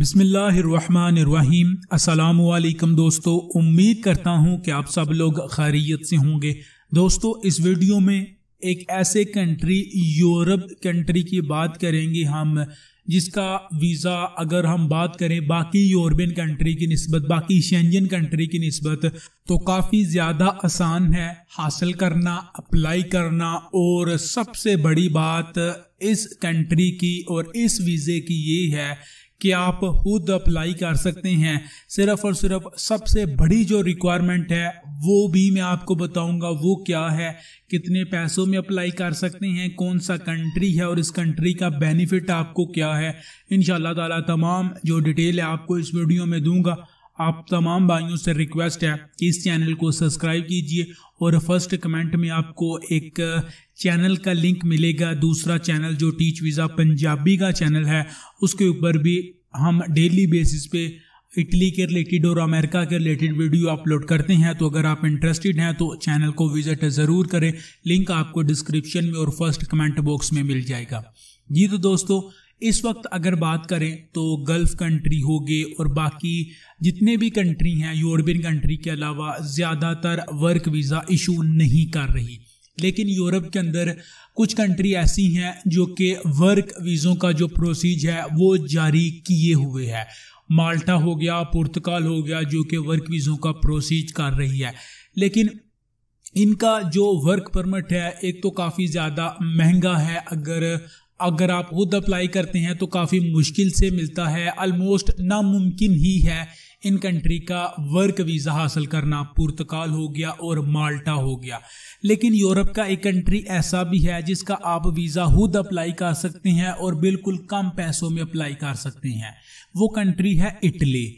बिस्मिल्लाहिर्रहमानिर्रहीम अस्सलाम दोस्तों उम्मीद करता हूँ कि आप सब लोग खैरियत से होंगे दोस्तों इस वीडियो में एक ऐसे कंट्री यूरोप कंट्री की बात करेंगे हम जिसका वीज़ा अगर हम बात करें बाकी यूरोपियन कंट्री की नस्बत बाकी शेंजन कंट्री की नस्बत तो काफ़ी ज़्यादा आसान है हासिल करना अप्लाई करना और सबसे बड़ी बात इस कंट्री की और इस वीज़े की ये है कि आप खुद अप्लाई कर सकते हैं सिर्फ और सिर्फ सबसे बड़ी जो रिक्वायरमेंट है वो भी मैं आपको बताऊंगा वो क्या है कितने पैसों में अप्लाई कर सकते हैं कौन सा कंट्री है और इस कंट्री का बेनिफिट आपको क्या है इन ताला तमाम जो डिटेल है आपको इस वीडियो में दूंगा आप तमाम भाइयों से रिक्वेस्ट है कि इस चैनल को सब्सक्राइब कीजिए और फर्स्ट कमेंट में आपको एक चैनल uh, का लिंक मिलेगा दूसरा चैनल जो टीच वीज़ा पंजाबी का चैनल है उसके ऊपर भी हम डेली बेसिस पे इटली के रिलेटेड और अमेरिका के रिलेटेड वीडियो अपलोड करते हैं तो अगर आप इंटरेस्टेड हैं तो चैनल को विजिट ज़रूर करें लिंक आपको डिस्क्रिप्शन में और फर्स्ट कमेंट बॉक्स में मिल जाएगा जी तो दोस्तों इस वक्त अगर बात करें तो गल्फ कंट्री हो गए और बाकी जितने भी कंट्री हैं यूरोपियन कंट्री के अलावा ज़्यादातर वर्क वीज़ा इशू नहीं कर रही लेकिन यूरोप के अंदर कुछ कंट्री ऐसी हैं जो कि वर्क वीज़ों का जो प्रोसीज है वो जारी किए हुए है माल्टा हो गया पुर्तगाल हो गया जो कि वर्क वीज़ों का प्रोसीज कर रही है लेकिन इनका जो वर्क परमिट है एक तो काफ़ी ज़्यादा महंगा है अगर अगर आप खुद अप्लाई करते हैं तो काफ़ी मुश्किल से मिलता है आलमोस्ट नामुमकिन ही है इन कंट्री का वर्क वीज़ा हासिल करना पुर्तगाल हो गया और माल्टा हो गया लेकिन यूरोप का एक कंट्री ऐसा भी है जिसका आप वीज़ा खुद अप्लाई कर सकते हैं और बिल्कुल कम पैसों में अप्लाई कर सकते हैं वो कंट्री है इटली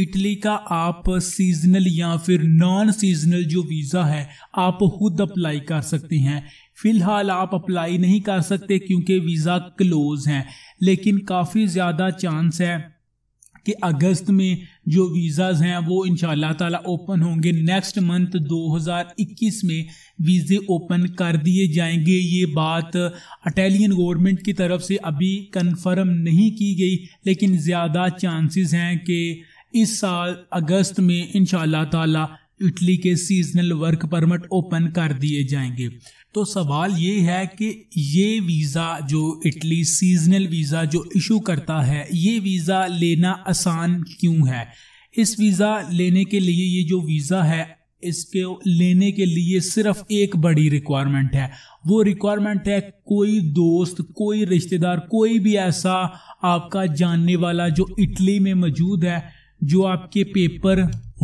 इटली का आप सीजनल या फिर नॉन सीजनल जो वीज़ा है आप खुद अप्लाई कर सकते हैं फिलहाल आप अप्लाई नहीं कर सकते क्योंकि वीज़ा क्लोज हैं लेकिन काफ़ी ज़्यादा चांस है कि अगस्त में जो वीज़ाज़ हैं वो इन ताला ओपन होंगे नेक्स्ट मंथ 2021 में वीज़े ओपन कर दिए जाएंगे ये बात अटैलियन गवर्नमेंट की तरफ से अभी कंफर्म नहीं की गई लेकिन ज़्यादा चांसेस हैं कि इस साल अगस्त में इन ताला इटली के सीजनल वर्क परमिट ओपन कर दिए जाएंगे तो सवाल ये है कि ये वीज़ा जो इटली सीजनल वीज़ा जो इशू करता है ये वीज़ा लेना आसान क्यों है इस वीज़ा लेने के लिए ये जो वीज़ा है इसके लेने के लिए सिर्फ एक बड़ी रिक्वायरमेंट है वो रिक्वायरमेंट है कोई दोस्त कोई रिश्तेदार कोई भी ऐसा आपका जानने वाला जो इटली में मौजूद है जो आपके पेपर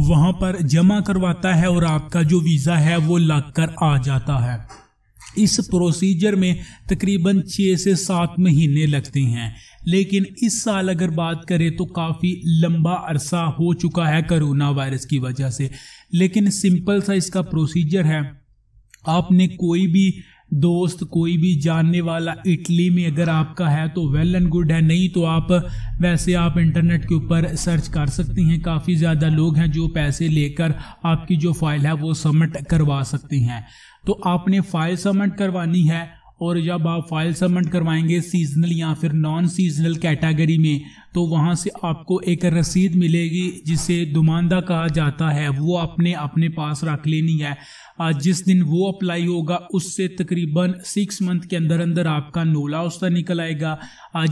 वहां पर जमा करवाता है और आपका जो वीज़ा है वो लग कर आ जाता है इस प्रोसीजर में तकरीबन छः से सात महीने लगते हैं लेकिन इस साल अगर बात करें तो काफ़ी लंबा अरसा हो चुका है करोना वायरस की वजह से लेकिन सिंपल सा इसका प्रोसीजर है आपने कोई भी दोस्त कोई भी जानने वाला इटली में अगर आपका है तो वेल एंड गुड है नहीं तो आप वैसे आप इंटरनेट के ऊपर सर्च कर सकती हैं काफ़ी ज़्यादा लोग हैं जो पैसे लेकर आपकी जो फाइल है वो सबमिट करवा सकती हैं तो आपने फाइल सबमिट करवानी है और जब आप फाइल सबमिट करवाएंगे सीजनल या फिर नॉन सीजनल कैटेगरी में तो वहाँ से आपको एक रसीद मिलेगी जिसे दुमांदा कहा जाता है वो आपने अपने पास रख लेनी है जिस दिन वो अप्लाई होगा उससे तकरीबन सिक्स मंथ के अंदर अंदर आपका नोला उस्ता निकल आएगा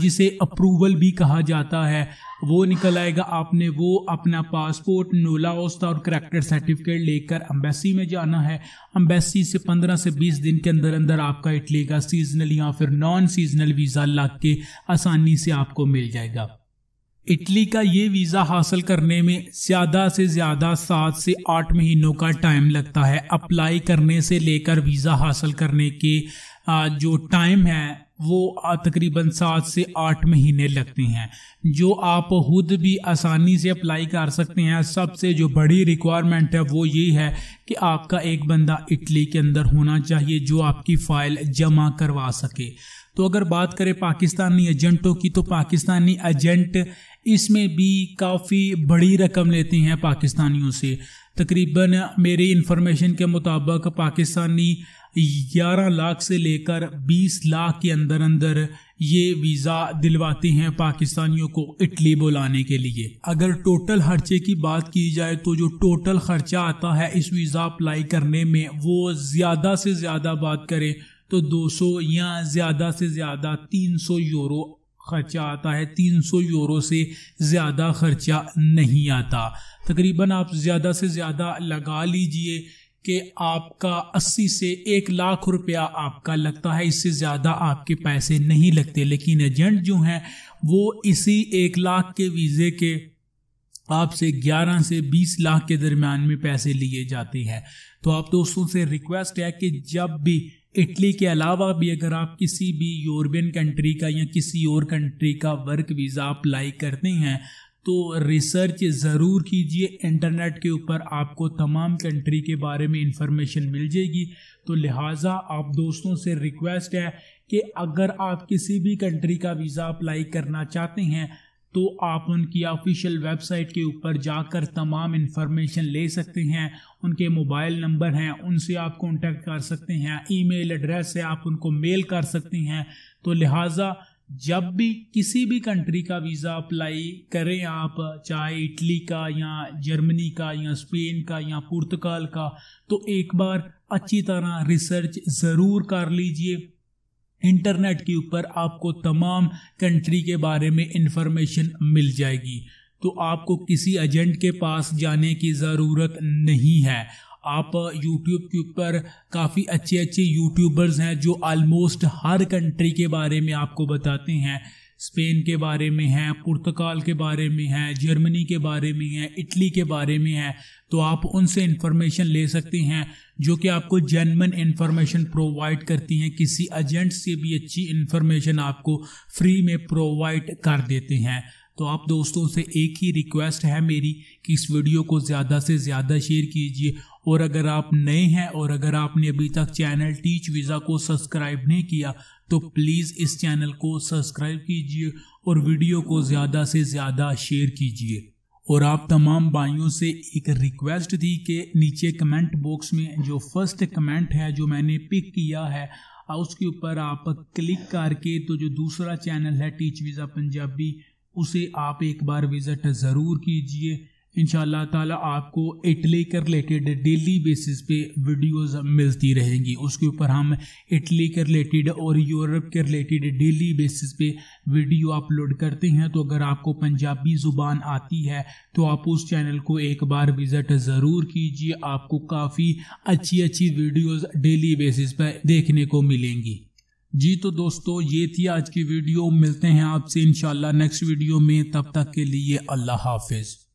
जिसे अप्रूवल भी कहा जाता है वो निकल आएगा आपने वो अपना पासपोर्ट नोला उस्ता और करेक्टर सर्टिफिकेट लेकर अम्बेसी में जाना है अम्बेसी से पंद्रह से बीस दिन के अंदर अंदर आपका इटली का सीजनल या फिर नॉन सीजनल वीज़ा लग के आसानी से आपको मिल जाएगा इटली का ये वीज़ा हासिल करने में ज़्यादा से ज़्यादा सात से आठ महीनों का टाइम लगता है अप्लाई करने से लेकर वीज़ा हासिल करने के जो टाइम है वो तकरीबन सात से आठ महीने लगते हैं जो आप खुद भी आसानी से अप्लाई कर सकते हैं सबसे जो बड़ी रिक्वायरमेंट है वो यही है कि आपका एक बंदा इटली के अंदर होना चाहिए जो आपकी फ़ाइल जमा करवा सके तो अगर बात करें पाकिस्तानी एजेंटों की तो पाकिस्तानी एजेंट इसमें भी काफ़ी बड़ी रकम लेते हैं पाकिस्तानियों से तकरीबन मेरी इन्फॉर्मेशन के मुताबिक पाकिस्तानी 11 लाख से लेकर 20 लाख के अंदर अंदर ये वीज़ा दिलवाते हैं पाकिस्तानियों को इटली बुलाने के लिए अगर टोटल खर्चे की बात की जाए तो जो टोटल खर्चा आता है इस वीज़ा अप्लाई करने में वो ज़्यादा से ज़्यादा बात करें तो 200 या ज़्यादा से ज़्यादा 300 यूरो खर्चा आता है 300 यूरो से ज़्यादा खर्चा नहीं आता तकरीबन आप ज़्यादा से ज़्यादा लगा लीजिए कि आपका 80 से एक लाख रुपया आपका लगता है इससे ज़्यादा आपके पैसे नहीं लगते लेकिन एजेंट जो हैं वो इसी एक लाख के वीज़े के आपसे 11 से 20 लाख के दरमियान में पैसे लिए जाते हैं तो आप दोस्तों से रिक्वेस्ट है कि जब भी इटली के अलावा भी अगर आप किसी भी यूरोपियन कंट्री का या किसी और कंट्री का वर्क वीज़ा अप्लाई करते हैं तो रिसर्च ज़रूर कीजिए इंटरनेट के ऊपर आपको तमाम कंट्री के बारे में इंफॉर्मेशन मिल जाएगी तो लिहाजा आप दोस्तों से रिक्वेस्ट है कि अगर आप किसी भी कंट्री का वीज़ा अप्लाई करना चाहते हैं तो आप उनकी ऑफिशियल वेबसाइट के ऊपर जाकर तमाम इन्फॉर्मेशन ले सकते हैं उनके मोबाइल नंबर हैं उनसे आप कॉन्टैक्ट कर सकते हैं ईमेल एड्रेस है आप उनको मेल कर सकते हैं तो लिहाजा जब भी किसी भी कंट्री का वीज़ा अप्लाई करें आप चाहे इटली का या जर्मनी का या स्पेन का या पुर्तगाल का तो एक बार अच्छी तरह रिसर्च ज़रूर कर लीजिए इंटरनेट के ऊपर आपको तमाम कंट्री के बारे में इंफॉर्मेशन मिल जाएगी तो आपको किसी एजेंट के पास जाने की ज़रूरत नहीं है आप यूट्यूब के ऊपर काफ़ी अच्छे अच्छे यूट्यूबर्स हैं जो आलमोस्ट हर कंट्री के बारे में आपको बताते हैं स्पेन के बारे में है पुर्तगाल के बारे में है जर्मनी के बारे में है इटली के बारे में है तो आप उनसे इन्फॉर्मेशन ले सकते हैं जो कि आपको जेनमन इन्फॉर्मेशन प्रोवाइड करती हैं किसी एजेंट से भी अच्छी इन्फॉर्मेशन आपको फ्री में प्रोवाइड कर देते हैं तो आप दोस्तों से एक ही रिक्वेस्ट है मेरी कि इस वीडियो को ज़्यादा से ज़्यादा शेयर कीजिए और अगर आप नए हैं और अगर आपने अभी तक चैनल टीच वीज़ा को सब्सक्राइब नहीं किया तो प्लीज़ इस चैनल को सब्सक्राइब कीजिए और वीडियो को ज़्यादा से ज़्यादा शेयर कीजिए और आप तमाम भाइयों से एक रिक्वेस्ट थी कि नीचे कमेंट बॉक्स में जो फर्स्ट कमेंट है जो मैंने पिक किया है उसके ऊपर आप क्लिक करके तो जो दूसरा चैनल है टीच वीज़ा पंजाबी उसे आप एक बार विज़िट ज़रूर कीजिए इन ताला आपको इटली के रिलेटेड डेली बेसिस पे वीडियोस मिलती रहेंगी उसके ऊपर हम इटली के रिलेटेड और यूरोप के रिलेटेड डेली बेसिस पे वीडियो अपलोड करते हैं तो अगर आपको पंजाबी ज़ुबान आती है तो आप उस चैनल को एक बार विज़िट ज़रूर कीजिए आपको काफ़ी अच्छी अच्छी वीडियोज़ डेली बेसिस पर देखने को मिलेंगी जी तो दोस्तों ये थी आज की वीडियो मिलते हैं आपसे इंशाल्लाह नेक्स्ट वीडियो में तब तक के लिए अल्लाह हाफिज़